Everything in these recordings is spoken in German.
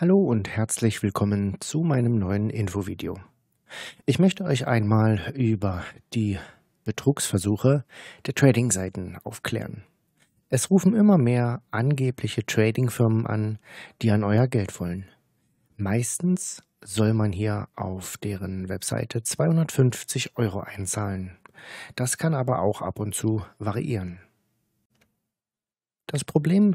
Hallo und herzlich willkommen zu meinem neuen Infovideo. Ich möchte euch einmal über die Betrugsversuche der Trading-Seiten aufklären. Es rufen immer mehr angebliche Trading-Firmen an, die an euer Geld wollen. Meistens soll man hier auf deren Webseite 250 Euro einzahlen. Das kann aber auch ab und zu variieren. Das Problem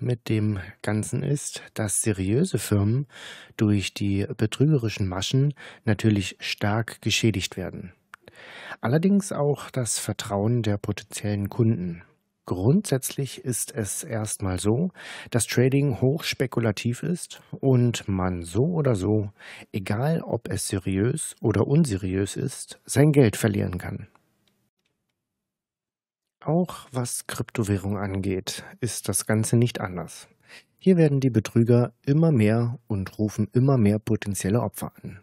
mit dem Ganzen ist, dass seriöse Firmen durch die betrügerischen Maschen natürlich stark geschädigt werden. Allerdings auch das Vertrauen der potenziellen Kunden. Grundsätzlich ist es erstmal so, dass Trading hochspekulativ ist und man so oder so, egal ob es seriös oder unseriös ist, sein Geld verlieren kann. Auch was Kryptowährung angeht, ist das Ganze nicht anders. Hier werden die Betrüger immer mehr und rufen immer mehr potenzielle Opfer an.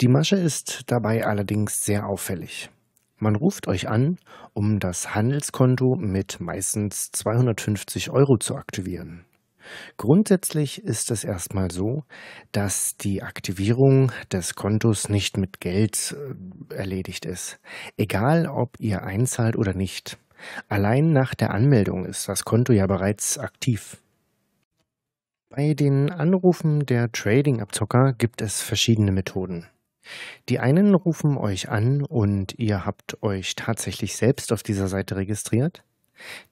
Die Masche ist dabei allerdings sehr auffällig. Man ruft euch an, um das Handelskonto mit meistens 250 Euro zu aktivieren. Grundsätzlich ist es erstmal so, dass die Aktivierung des Kontos nicht mit Geld äh, erledigt ist, egal ob ihr einzahlt oder nicht. Allein nach der Anmeldung ist das Konto ja bereits aktiv. Bei den Anrufen der Trading-Abzocker gibt es verschiedene Methoden. Die einen rufen euch an und ihr habt euch tatsächlich selbst auf dieser Seite registriert.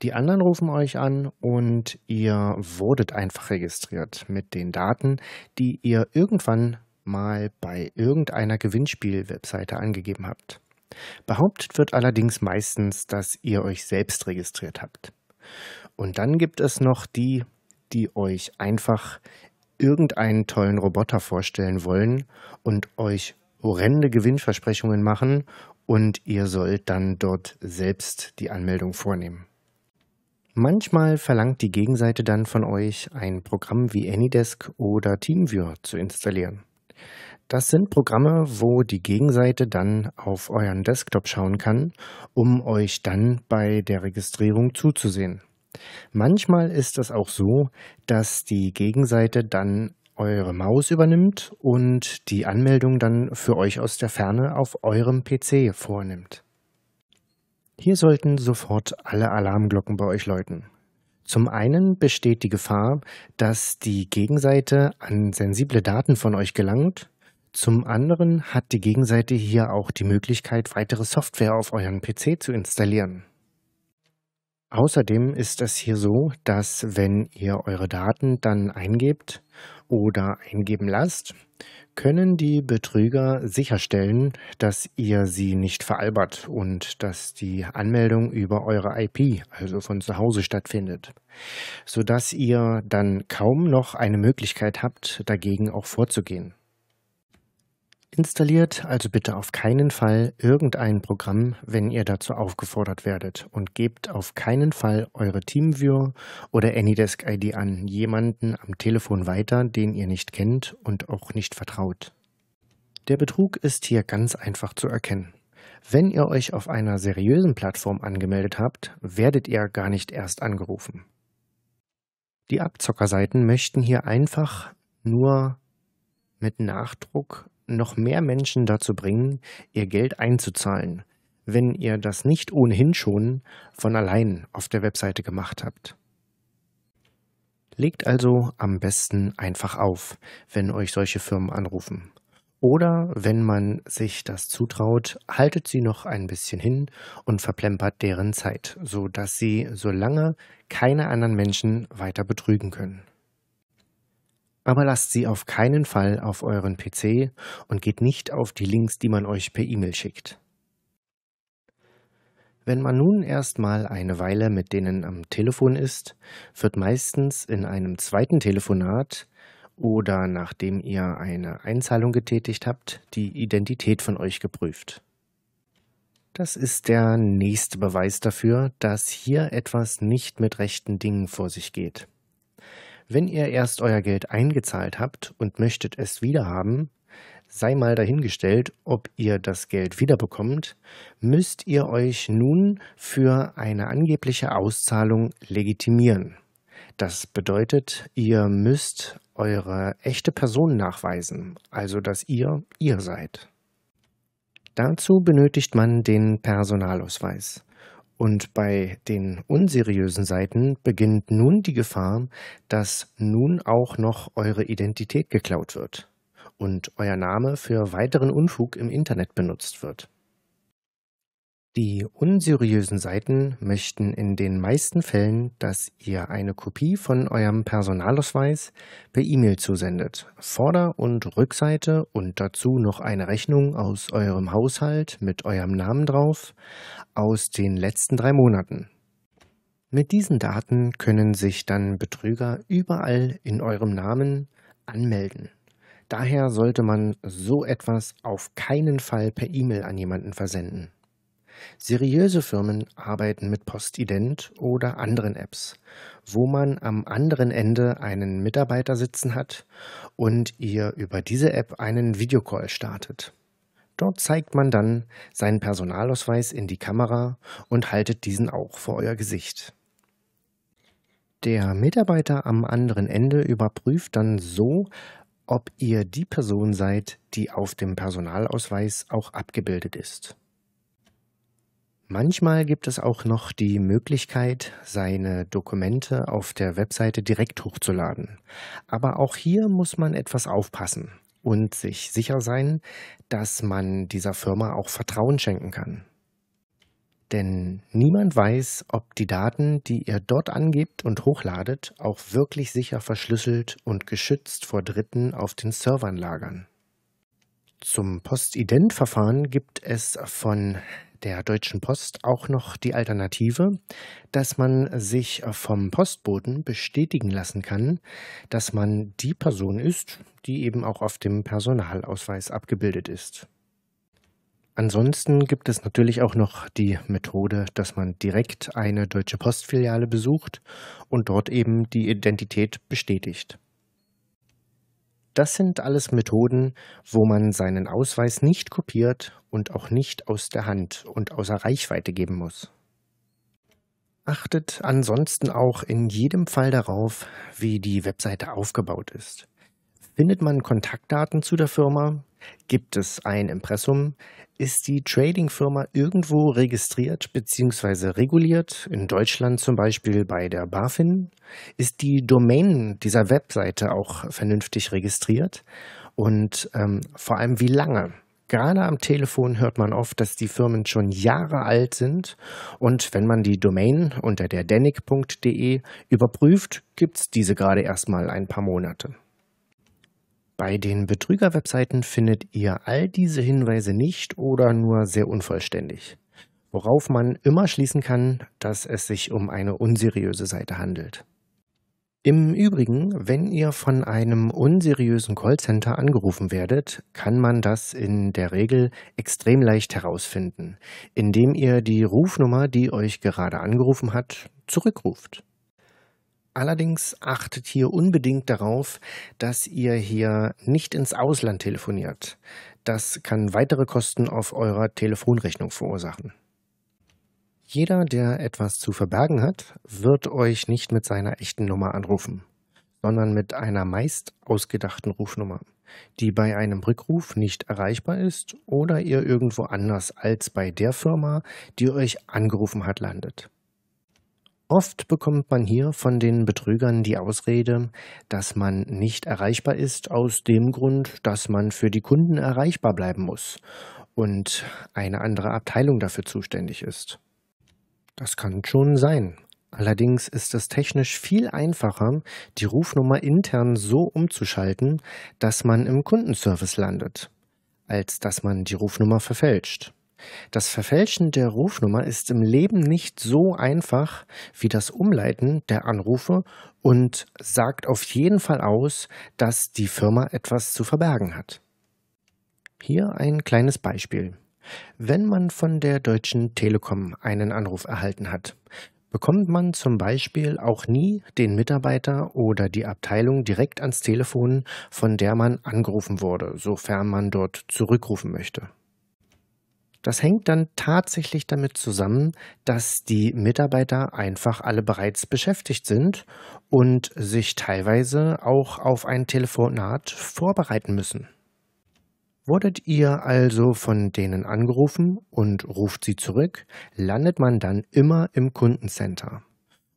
Die anderen rufen euch an und ihr wurdet einfach registriert mit den Daten, die ihr irgendwann mal bei irgendeiner Gewinnspiel-Webseite angegeben habt. Behauptet wird allerdings meistens, dass ihr euch selbst registriert habt. Und dann gibt es noch die, die euch einfach irgendeinen tollen Roboter vorstellen wollen und euch horrende Gewinnversprechungen machen und ihr sollt dann dort selbst die Anmeldung vornehmen. Manchmal verlangt die Gegenseite dann von euch, ein Programm wie Anydesk oder Teamviewer zu installieren. Das sind Programme, wo die Gegenseite dann auf euren Desktop schauen kann, um euch dann bei der Registrierung zuzusehen. Manchmal ist es auch so, dass die Gegenseite dann eure Maus übernimmt und die Anmeldung dann für euch aus der Ferne auf eurem PC vornimmt. Hier sollten sofort alle Alarmglocken bei euch läuten. Zum einen besteht die Gefahr, dass die Gegenseite an sensible Daten von euch gelangt zum anderen hat die Gegenseite hier auch die Möglichkeit, weitere Software auf euren PC zu installieren. Außerdem ist es hier so, dass wenn ihr eure Daten dann eingebt oder eingeben lasst, können die Betrüger sicherstellen, dass ihr sie nicht veralbert und dass die Anmeldung über eure IP, also von zu Hause stattfindet, sodass ihr dann kaum noch eine Möglichkeit habt, dagegen auch vorzugehen installiert also bitte auf keinen Fall irgendein Programm, wenn ihr dazu aufgefordert werdet und gebt auf keinen Fall eure Teamviewer oder Anydesk ID an jemanden am Telefon weiter, den ihr nicht kennt und auch nicht vertraut. Der Betrug ist hier ganz einfach zu erkennen. Wenn ihr euch auf einer seriösen Plattform angemeldet habt, werdet ihr gar nicht erst angerufen. Die Abzockerseiten möchten hier einfach nur mit Nachdruck noch mehr Menschen dazu bringen, ihr Geld einzuzahlen, wenn ihr das nicht ohnehin schon von allein auf der Webseite gemacht habt. Legt also am besten einfach auf, wenn euch solche Firmen anrufen. Oder wenn man sich das zutraut, haltet sie noch ein bisschen hin und verplempert deren Zeit, sodass sie so lange keine anderen Menschen weiter betrügen können. Aber lasst sie auf keinen Fall auf euren PC und geht nicht auf die Links, die man euch per E-Mail schickt. Wenn man nun erstmal eine Weile mit denen am Telefon ist, wird meistens in einem zweiten Telefonat oder nachdem ihr eine Einzahlung getätigt habt, die Identität von euch geprüft. Das ist der nächste Beweis dafür, dass hier etwas nicht mit rechten Dingen vor sich geht. Wenn ihr erst euer Geld eingezahlt habt und möchtet es wiederhaben, sei mal dahingestellt, ob ihr das Geld wiederbekommt, müsst ihr euch nun für eine angebliche Auszahlung legitimieren. Das bedeutet, ihr müsst eure echte Person nachweisen, also dass ihr ihr seid. Dazu benötigt man den Personalausweis. Und bei den unseriösen Seiten beginnt nun die Gefahr, dass nun auch noch eure Identität geklaut wird und euer Name für weiteren Unfug im Internet benutzt wird. Die unseriösen Seiten möchten in den meisten Fällen, dass ihr eine Kopie von eurem Personalausweis per E-Mail zusendet, Vorder- und Rückseite und dazu noch eine Rechnung aus eurem Haushalt mit eurem Namen drauf aus den letzten drei Monaten. Mit diesen Daten können sich dann Betrüger überall in eurem Namen anmelden. Daher sollte man so etwas auf keinen Fall per E-Mail an jemanden versenden. Seriöse Firmen arbeiten mit Postident oder anderen Apps, wo man am anderen Ende einen Mitarbeiter sitzen hat und ihr über diese App einen Videocall startet. Dort zeigt man dann seinen Personalausweis in die Kamera und haltet diesen auch vor euer Gesicht. Der Mitarbeiter am anderen Ende überprüft dann so, ob ihr die Person seid, die auf dem Personalausweis auch abgebildet ist. Manchmal gibt es auch noch die Möglichkeit, seine Dokumente auf der Webseite direkt hochzuladen. Aber auch hier muss man etwas aufpassen und sich sicher sein, dass man dieser Firma auch Vertrauen schenken kann. Denn niemand weiß, ob die Daten, die ihr dort angebt und hochladet, auch wirklich sicher verschlüsselt und geschützt vor Dritten auf den Servern lagern. Zum Postident-Verfahren gibt es von der Deutschen Post auch noch die Alternative, dass man sich äh, vom Postboten bestätigen lassen kann, dass man die Person ist, die eben auch auf dem Personalausweis abgebildet ist. Ansonsten gibt es natürlich auch noch die Methode, dass man direkt eine Deutsche Postfiliale besucht und dort eben die Identität bestätigt. Das sind alles Methoden, wo man seinen Ausweis nicht kopiert und auch nicht aus der Hand und außer Reichweite geben muss. Achtet ansonsten auch in jedem Fall darauf, wie die Webseite aufgebaut ist. Findet man Kontaktdaten zu der Firma? Gibt es ein Impressum? Ist die Trading-Firma irgendwo registriert bzw. reguliert? In Deutschland zum Beispiel bei der BaFin? Ist die Domain dieser Webseite auch vernünftig registriert? Und ähm, vor allem wie lange? Gerade am Telefon hört man oft, dass die Firmen schon Jahre alt sind und wenn man die Domain unter der denic.de überprüft, es diese gerade erst mal ein paar Monate. Bei den Betrüger-Webseiten findet ihr all diese Hinweise nicht oder nur sehr unvollständig, worauf man immer schließen kann, dass es sich um eine unseriöse Seite handelt. Im Übrigen, wenn ihr von einem unseriösen Callcenter angerufen werdet, kann man das in der Regel extrem leicht herausfinden, indem ihr die Rufnummer, die euch gerade angerufen hat, zurückruft. Allerdings achtet hier unbedingt darauf, dass ihr hier nicht ins Ausland telefoniert. Das kann weitere Kosten auf eurer Telefonrechnung verursachen. Jeder, der etwas zu verbergen hat, wird euch nicht mit seiner echten Nummer anrufen, sondern mit einer meist ausgedachten Rufnummer, die bei einem Rückruf nicht erreichbar ist oder ihr irgendwo anders als bei der Firma, die euch angerufen hat, landet. Oft bekommt man hier von den Betrügern die Ausrede, dass man nicht erreichbar ist, aus dem Grund, dass man für die Kunden erreichbar bleiben muss und eine andere Abteilung dafür zuständig ist. Das kann schon sein. Allerdings ist es technisch viel einfacher, die Rufnummer intern so umzuschalten, dass man im Kundenservice landet, als dass man die Rufnummer verfälscht. Das Verfälschen der Rufnummer ist im Leben nicht so einfach wie das Umleiten der Anrufe und sagt auf jeden Fall aus, dass die Firma etwas zu verbergen hat. Hier ein kleines Beispiel. Wenn man von der Deutschen Telekom einen Anruf erhalten hat, bekommt man zum Beispiel auch nie den Mitarbeiter oder die Abteilung direkt ans Telefon, von der man angerufen wurde, sofern man dort zurückrufen möchte. Das hängt dann tatsächlich damit zusammen, dass die Mitarbeiter einfach alle bereits beschäftigt sind und sich teilweise auch auf ein Telefonat vorbereiten müssen. Wurdet ihr also von denen angerufen und ruft sie zurück, landet man dann immer im Kundencenter.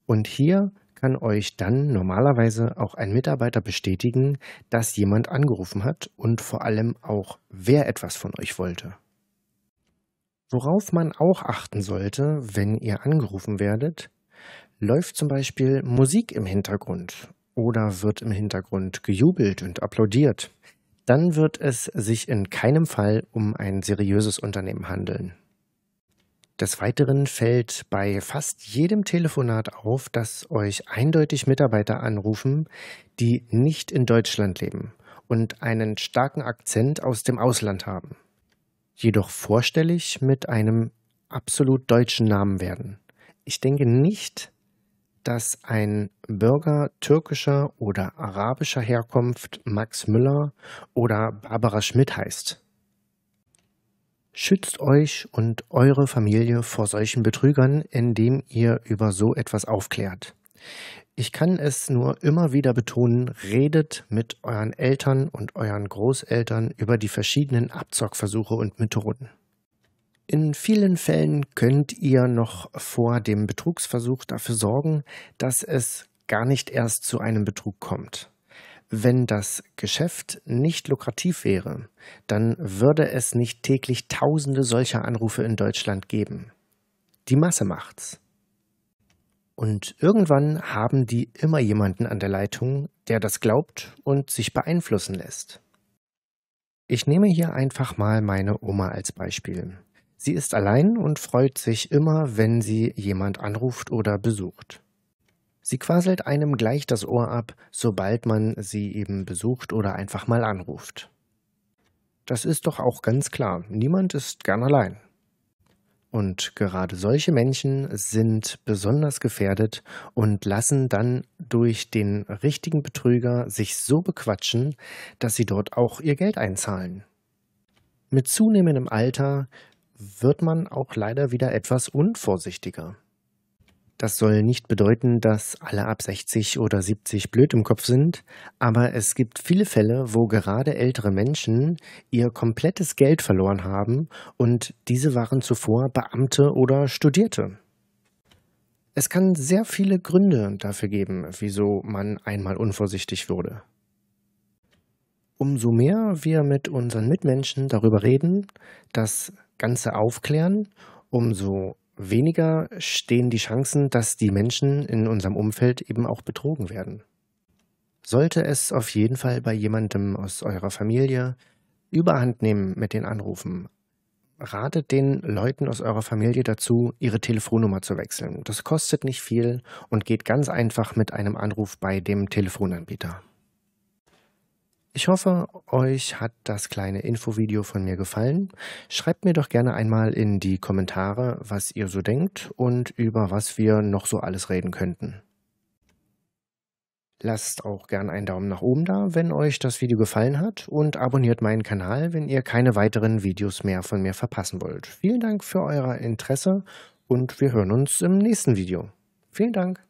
Und hier kann euch dann normalerweise auch ein Mitarbeiter bestätigen, dass jemand angerufen hat und vor allem auch, wer etwas von euch wollte. Worauf man auch achten sollte, wenn ihr angerufen werdet, läuft zum Beispiel Musik im Hintergrund oder wird im Hintergrund gejubelt und applaudiert, dann wird es sich in keinem Fall um ein seriöses Unternehmen handeln. Des Weiteren fällt bei fast jedem Telefonat auf, dass euch eindeutig Mitarbeiter anrufen, die nicht in Deutschland leben und einen starken Akzent aus dem Ausland haben jedoch vorstellig mit einem absolut deutschen Namen werden. Ich denke nicht, dass ein Bürger türkischer oder arabischer Herkunft Max Müller oder Barbara Schmidt heißt. Schützt euch und eure Familie vor solchen Betrügern, indem ihr über so etwas aufklärt. Ich kann es nur immer wieder betonen, redet mit euren Eltern und euren Großeltern über die verschiedenen Abzockversuche und Methoden. In vielen Fällen könnt ihr noch vor dem Betrugsversuch dafür sorgen, dass es gar nicht erst zu einem Betrug kommt. Wenn das Geschäft nicht lukrativ wäre, dann würde es nicht täglich tausende solcher Anrufe in Deutschland geben. Die Masse macht's. Und irgendwann haben die immer jemanden an der Leitung, der das glaubt und sich beeinflussen lässt. Ich nehme hier einfach mal meine Oma als Beispiel. Sie ist allein und freut sich immer, wenn sie jemand anruft oder besucht. Sie quaselt einem gleich das Ohr ab, sobald man sie eben besucht oder einfach mal anruft. Das ist doch auch ganz klar, niemand ist gern allein. Und gerade solche Menschen sind besonders gefährdet und lassen dann durch den richtigen Betrüger sich so bequatschen, dass sie dort auch ihr Geld einzahlen. Mit zunehmendem Alter wird man auch leider wieder etwas unvorsichtiger. Das soll nicht bedeuten, dass alle ab 60 oder 70 blöd im Kopf sind, aber es gibt viele Fälle, wo gerade ältere Menschen ihr komplettes Geld verloren haben und diese waren zuvor Beamte oder Studierte. Es kann sehr viele Gründe dafür geben, wieso man einmal unvorsichtig wurde. Umso mehr wir mit unseren Mitmenschen darüber reden, das Ganze aufklären, umso weniger stehen die Chancen, dass die Menschen in unserem Umfeld eben auch betrogen werden. Sollte es auf jeden Fall bei jemandem aus eurer Familie überhand nehmen mit den Anrufen, ratet den Leuten aus eurer Familie dazu, ihre Telefonnummer zu wechseln. Das kostet nicht viel und geht ganz einfach mit einem Anruf bei dem Telefonanbieter. Ich hoffe, euch hat das kleine Infovideo von mir gefallen. Schreibt mir doch gerne einmal in die Kommentare, was ihr so denkt und über was wir noch so alles reden könnten. Lasst auch gerne einen Daumen nach oben da, wenn euch das Video gefallen hat und abonniert meinen Kanal, wenn ihr keine weiteren Videos mehr von mir verpassen wollt. Vielen Dank für euer Interesse und wir hören uns im nächsten Video. Vielen Dank.